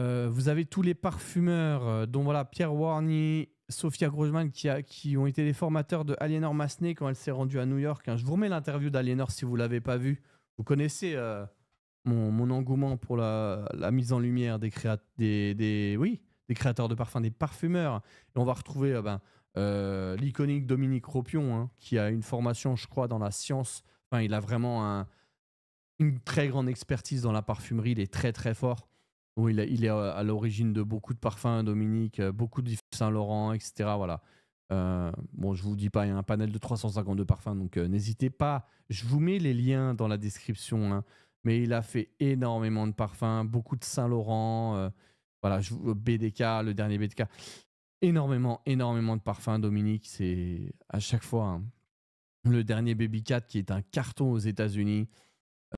Euh, vous avez tous les parfumeurs, euh, dont voilà Pierre Warny, Sophia Grosman, qui, a, qui ont été les formateurs de Aliénor Massenet quand elle s'est rendue à New York. Hein. Je vous remets l'interview d'Aliénor si vous ne l'avez pas vue. Vous connaissez euh, mon, engouement pour la, mise en lumière des, créa des, oui, des créateurs de parfums, des parfumeurs. on va retrouver ben, l'iconique Dominique Ropion, hein, qui a une formation, je crois, dans la science. il a vraiment une très grande expertise dans la parfumerie. Il est très, très fort il, est euh, à l'origine de beaucoup de parfums, Dominique, euh, beaucoup de Saint-Laurent, etc. Voilà. Euh, bon, je vous dis pas, il y a un panel de 352 parfums, donc n'hésitez pas. Je vous mets les liens dans la description, hein. mais il a fait énormément de parfums, beaucoup de Saint-Laurent, voilà, je, BDK, le dernier BDK. Énormément, énormément de parfums, Dominique, c'est à chaque fois. Hein. Le dernier Baby Cat qui est un carton aux États-Unis.